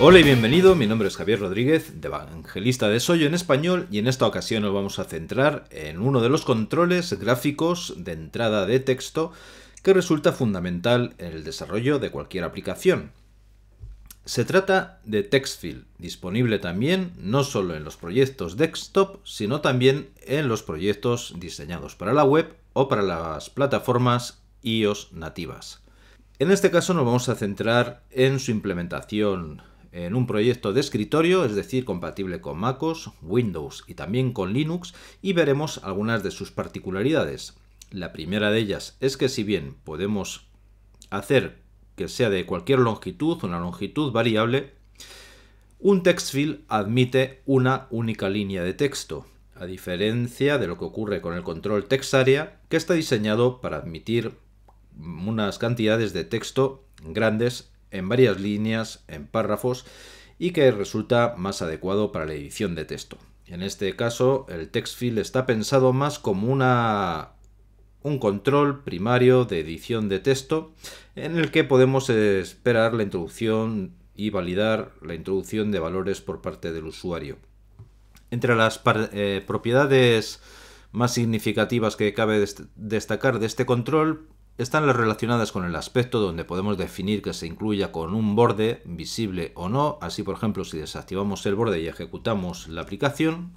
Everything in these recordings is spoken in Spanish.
Hola y bienvenido, mi nombre es Javier Rodríguez, de evangelista de Soyo en español y en esta ocasión nos vamos a centrar en uno de los controles gráficos de entrada de texto que resulta fundamental en el desarrollo de cualquier aplicación. Se trata de Textfield, disponible también no solo en los proyectos desktop, sino también en los proyectos diseñados para la web o para las plataformas iOS nativas. En este caso nos vamos a centrar en su implementación en un proyecto de escritorio, es decir, compatible con MacOS, Windows y también con Linux, y veremos algunas de sus particularidades. La primera de ellas es que si bien podemos hacer que sea de cualquier longitud, una longitud variable, un text field admite una única línea de texto, a diferencia de lo que ocurre con el control textarea, que está diseñado para admitir unas cantidades de texto grandes en varias líneas, en párrafos, y que resulta más adecuado para la edición de texto. En este caso, el text field está pensado más como una un control primario de edición de texto en el que podemos esperar la introducción y validar la introducción de valores por parte del usuario. Entre las eh, propiedades más significativas que cabe destacar de este control están las relacionadas con el aspecto donde podemos definir que se incluya con un borde visible o no, así por ejemplo si desactivamos el borde y ejecutamos la aplicación,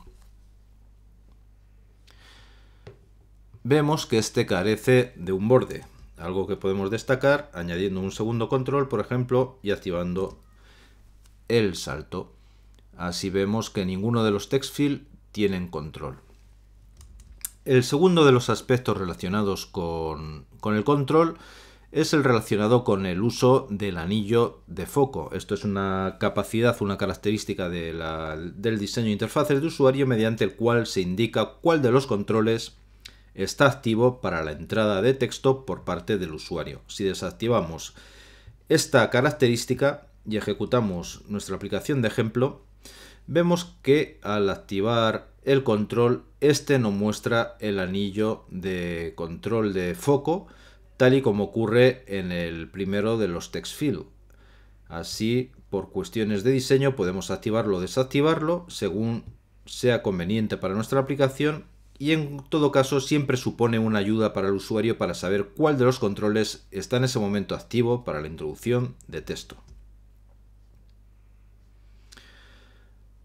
vemos que este carece de un borde, algo que podemos destacar añadiendo un segundo control, por ejemplo, y activando el salto. Así vemos que ninguno de los text fields tienen control. El segundo de los aspectos relacionados con, el control es el relacionado con el uso del anillo de foco. Esto es una capacidad, una característica del diseño de interfaces de usuario mediante el cual se indica cuál de los controles está activo para la entrada de texto por parte del usuario. Si desactivamos esta característica y ejecutamos nuestra aplicación de ejemplo, vemos que al activar el control, este nos muestra el anillo de control de foco, tal y como ocurre en el primero de los text field. Así, por cuestiones de diseño, podemos activarlo o desactivarlo según sea conveniente para nuestra aplicación y en todo caso siempre supone una ayuda para el usuario para saber cuál de los controles está en ese momento activo para la introducción de texto.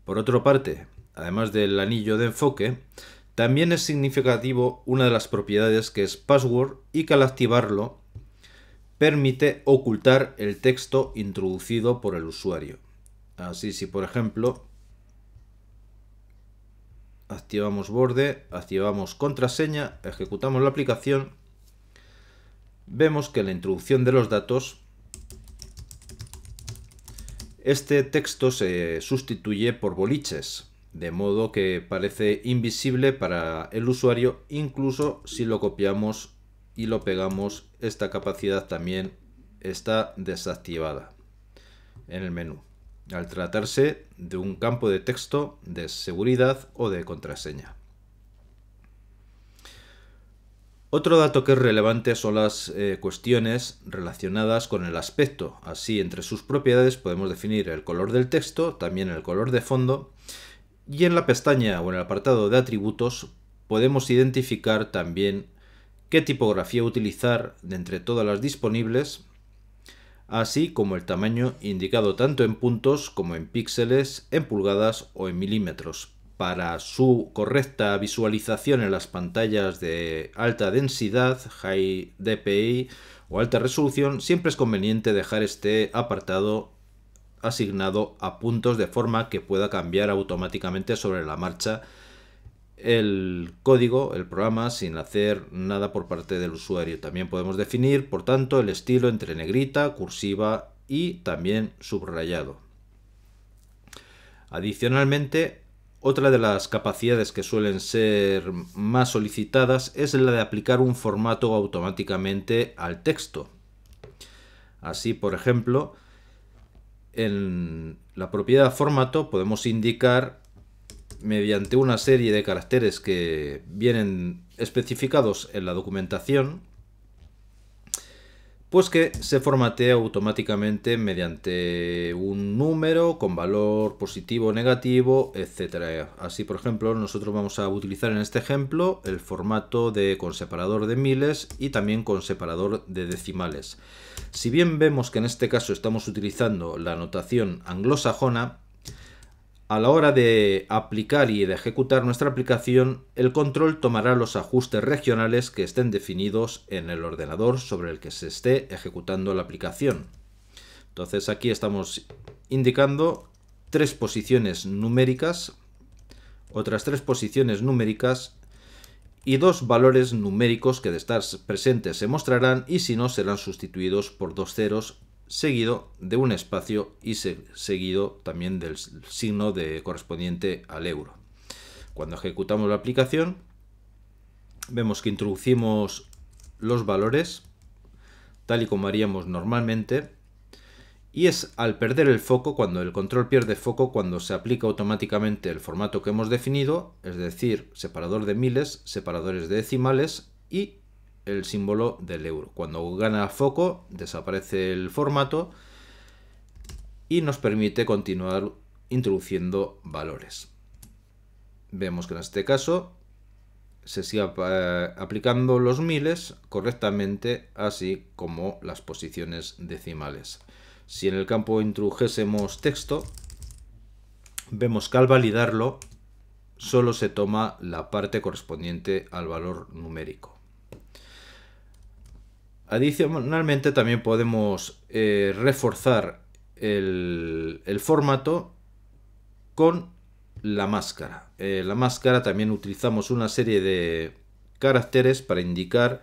Por otra parte, además del anillo de enfoque, también es significativo una de las propiedades que es password y que al activarlo permite ocultar el texto introducido por el usuario. Así si por ejemplo activamos borde, activamos contraseña, ejecutamos la aplicación, vemos que en la introducción de los datos este texto se sustituye por boliches, de modo que parece invisible para el usuario incluso si lo copiamos y lo pegamos, esta capacidad también está desactivada en el menú al tratarse de un campo de texto de seguridad o de contraseña. Otro dato que es relevante son las eh, cuestiones relacionadas con el aspecto. Así, entre sus propiedades podemos definir el color del texto, también el color de fondo, y en la pestaña o en el apartado de atributos podemos identificar también qué tipografía utilizar de entre todas las disponibles así como el tamaño indicado tanto en puntos como en píxeles, en pulgadas o en milímetros. Para su correcta visualización en las pantallas de alta densidad, high DPI o alta resolución, siempre es conveniente dejar este apartado asignado a puntos de forma que pueda cambiar automáticamente sobre la marcha el código, el programa, sin hacer nada por parte del usuario. También podemos definir, por tanto, el estilo entre negrita, cursiva y también subrayado. Adicionalmente, otra de las capacidades que suelen ser más solicitadas es la de aplicar un formato automáticamente al texto. Así, por ejemplo, en la propiedad formato podemos indicar mediante una serie de caracteres que vienen especificados en la documentación, pues que se formatea automáticamente mediante un número con valor positivo o negativo, etc. Así, por ejemplo, nosotros vamos a utilizar en este ejemplo el formato de con separador de miles y también con separador de decimales. Si bien vemos que en este caso estamos utilizando la notación anglosajona, a la hora de aplicar y de ejecutar nuestra aplicación, el control tomará los ajustes regionales que estén definidos en el ordenador sobre el que se esté ejecutando la aplicación. Entonces aquí estamos indicando tres posiciones numéricas, otras tres posiciones numéricas y dos valores numéricos que de estar presentes se mostrarán y si no serán sustituidos por dos ceros seguido de un espacio y seguido también del signo de correspondiente al euro. Cuando ejecutamos la aplicación, vemos que introducimos los valores, tal y como haríamos normalmente, y es al perder el foco, cuando el control pierde foco, cuando se aplica automáticamente el formato que hemos definido, es decir, separador de miles, separadores de decimales y el símbolo del euro. Cuando gana foco desaparece el formato y nos permite continuar introduciendo valores. Vemos que en este caso se sigue eh, aplicando los miles correctamente, así como las posiciones decimales. Si en el campo introdujésemos texto, vemos que al validarlo solo se toma la parte correspondiente al valor numérico. Adicionalmente también podemos eh, reforzar el, formato con la máscara. Eh, la máscara también utilizamos una serie de caracteres para indicar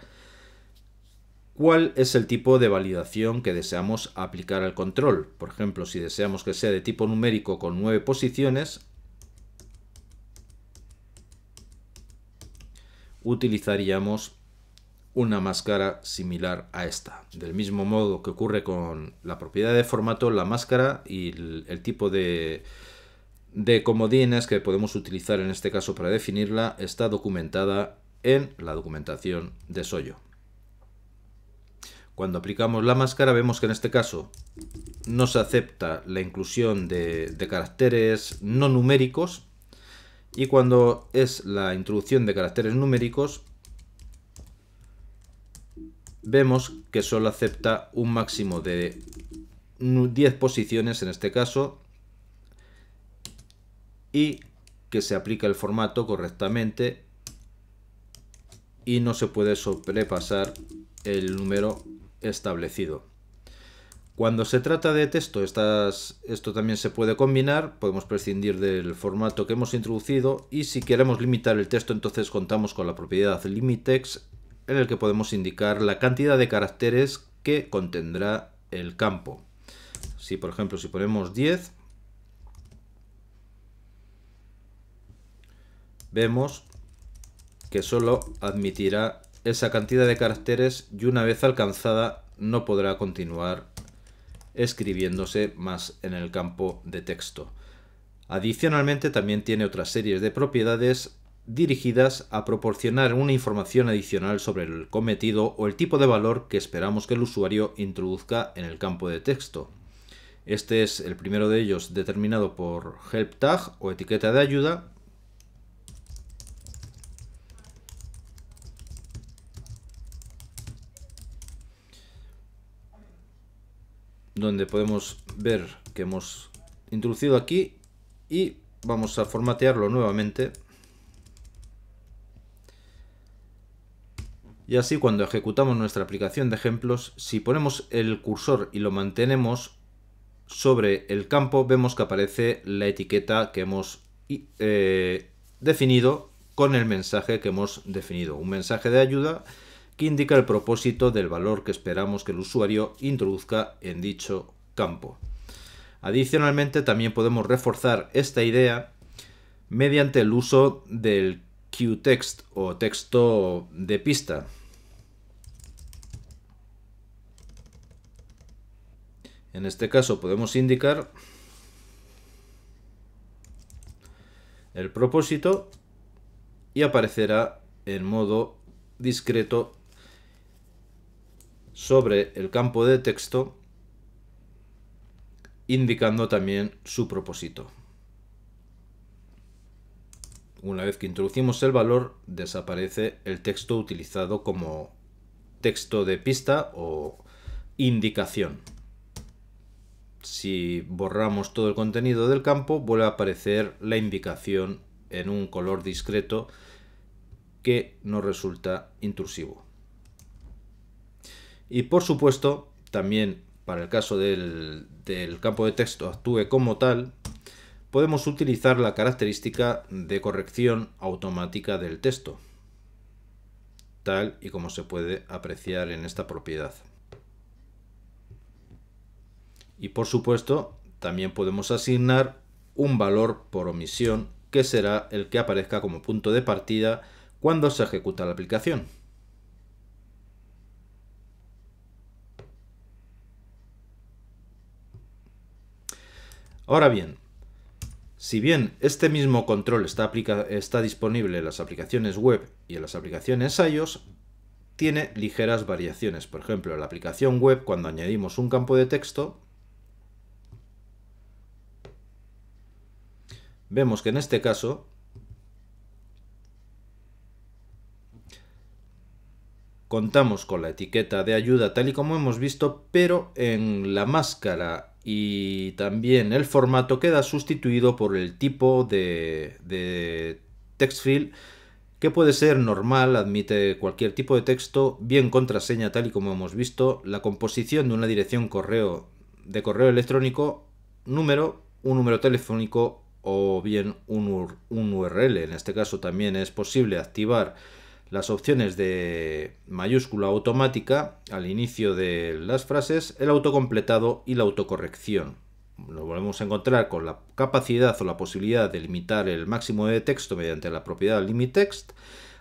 cuál es el tipo de validación que deseamos aplicar al control. Por ejemplo, si deseamos que sea de tipo numérico con nueve posiciones, utilizaríamos una máscara similar a esta. Del mismo modo que ocurre con la propiedad de formato, la máscara y el, tipo de, comodines que podemos utilizar en este caso para definirla está documentada en la documentación de Soyo. Cuando aplicamos la máscara vemos que en este caso no se acepta la inclusión de, caracteres no numéricos y cuando es la introducción de caracteres numéricos vemos que solo acepta un máximo de 10 posiciones en este caso y que se aplica el formato correctamente y no se puede sobrepasar el número establecido. Cuando se trata de texto, esto también se puede combinar, podemos prescindir del formato que hemos introducido y si queremos limitar el texto entonces contamos con la propiedad limitex en el que podemos indicar la cantidad de caracteres que contendrá el campo. Si por ejemplo, si ponemos 10, vemos que solo admitirá esa cantidad de caracteres y una vez alcanzada no podrá continuar escribiéndose más en el campo de texto. Adicionalmente también tiene otras series de propiedades dirigidas a proporcionar una información adicional sobre el cometido o el tipo de valor que esperamos que el usuario introduzca en el campo de texto. Este es el primero de ellos determinado por help tag o etiqueta de ayuda. donde podemos ver que hemos introducido aquí y vamos a formatearlo nuevamente y así cuando ejecutamos nuestra aplicación de ejemplos, si ponemos el cursor y lo mantenemos sobre el campo, vemos que aparece la etiqueta que hemos eh, definido con el mensaje que hemos definido, un mensaje de ayuda que indica el propósito del valor que esperamos que el usuario introduzca en dicho campo. Adicionalmente, también podemos reforzar esta idea mediante el uso del QText o texto de pista, En este caso podemos indicar el propósito y aparecerá en modo discreto sobre el campo de texto indicando también su propósito. Una vez que introducimos el valor, desaparece el texto utilizado como texto de pista o indicación si borramos todo el contenido del campo, vuelve a aparecer la indicación en un color discreto que no resulta intrusivo. Y por supuesto, también para el caso del, del campo de texto actúe como tal, podemos utilizar la característica de corrección automática del texto, tal y como se puede apreciar en esta propiedad. Y por supuesto, también podemos asignar un valor por omisión que será el que aparezca como punto de partida cuando se ejecuta la aplicación. Ahora bien, si bien este mismo control está, está, disponible en las aplicaciones web y en las aplicaciones iOS, tiene ligeras variaciones. Por ejemplo, en la aplicación web, cuando añadimos un campo de texto, vemos que en este caso contamos con la etiqueta de ayuda tal y como hemos visto, pero en la máscara y también el formato queda sustituido por el tipo de, text field que puede ser normal, admite cualquier tipo de texto, bien contraseña tal y como hemos visto, la composición de una dirección correo de correo electrónico, número, un número telefónico o bien un, URL. En este caso también es posible activar las opciones de mayúscula automática al inicio de las frases, el autocompletado y la autocorrección. Lo volvemos a encontrar con la capacidad o la posibilidad de limitar el máximo de texto mediante la propiedad limit text,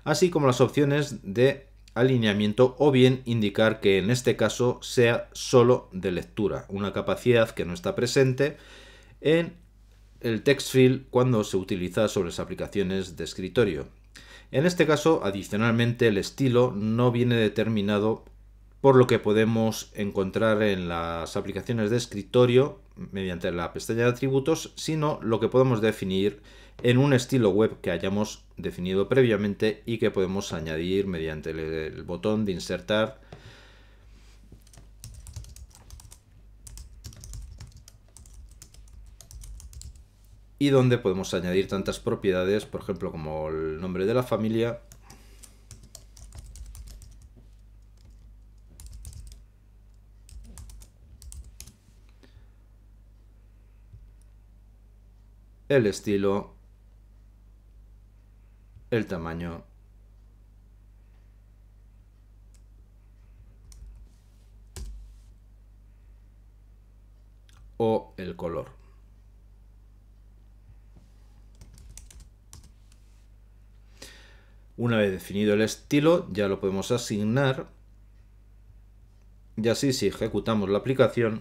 así como las opciones de alineamiento o bien indicar que en este caso sea solo de lectura, una capacidad que no está presente en el text field cuando se utiliza sobre las aplicaciones de escritorio. En este caso, adicionalmente, el estilo no viene determinado por lo que podemos encontrar en las aplicaciones de escritorio mediante la pestaña de atributos, sino lo que podemos definir en un estilo web que hayamos definido previamente y que podemos añadir mediante el botón de insertar y donde podemos añadir tantas propiedades, por ejemplo, como el nombre de la familia, el estilo, el tamaño. o el color. Una vez definido el estilo, ya lo podemos asignar. Y así si ejecutamos la aplicación,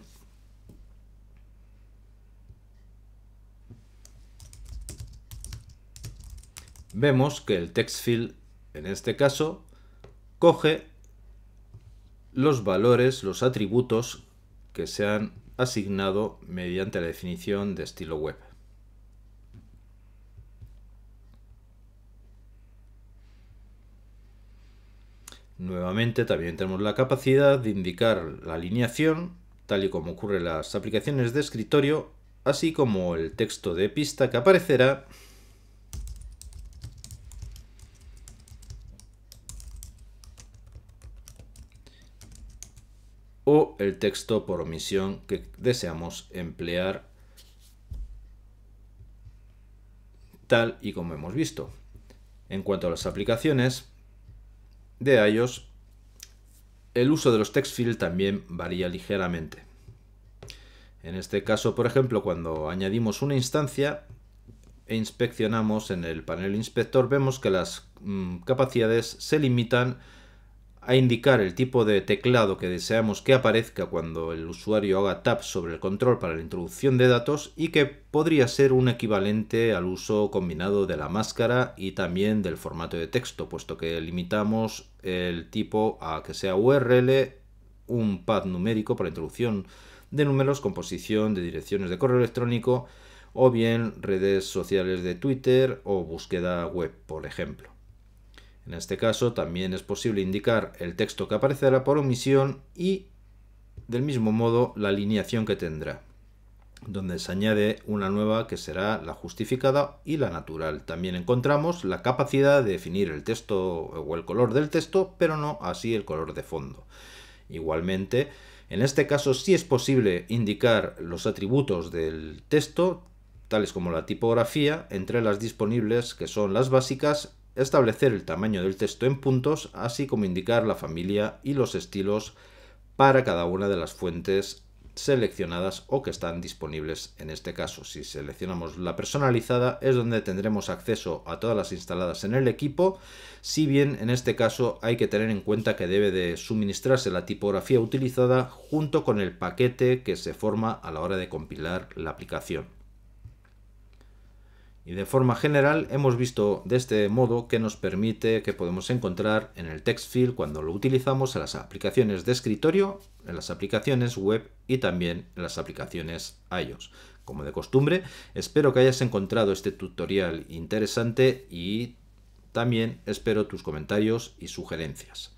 vemos que el text field, en este caso, coge los valores, los atributos que se han asignado mediante la definición de estilo web. Nuevamente también tenemos la capacidad de indicar la alineación, tal y como ocurre en las aplicaciones de escritorio, así como el texto de pista que aparecerá o el texto por omisión que deseamos emplear tal y como hemos visto. En cuanto a las aplicaciones, de ellos el uso de los text fields también varía ligeramente. En este caso, por ejemplo, cuando añadimos una instancia e inspeccionamos en el panel inspector, vemos que las mm, capacidades se limitan a indicar el tipo de teclado que deseamos que aparezca cuando el usuario haga tap sobre el control para la introducción de datos y que podría ser un equivalente al uso combinado de la máscara y también del formato de texto, puesto que limitamos el tipo a que sea URL, un pad numérico para introducción de números, composición de direcciones de correo electrónico o bien redes sociales de Twitter o búsqueda web, por ejemplo. En este caso también es posible indicar el texto que aparecerá por omisión y del mismo modo la alineación que tendrá, donde se añade una nueva que será la justificada y la natural. También encontramos la capacidad de definir el texto o el color del texto, pero no así el color de fondo. Igualmente, en este caso sí es posible indicar los atributos del texto, tales como la tipografía, entre las disponibles que son las básicas establecer el tamaño del texto en puntos, así como indicar la familia y los estilos para cada una de las fuentes seleccionadas o que están disponibles en este caso. Si seleccionamos la personalizada es donde tendremos acceso a todas las instaladas en el equipo, si bien en este caso hay que tener en cuenta que debe de suministrarse la tipografía utilizada junto con el paquete que se forma a la hora de compilar la aplicación. Y de forma general hemos visto de este modo que nos permite que podemos encontrar en el text field cuando lo utilizamos en las aplicaciones de escritorio, en las aplicaciones web y también en las aplicaciones iOS. Como de costumbre, espero que hayas encontrado este tutorial interesante y también espero tus comentarios y sugerencias.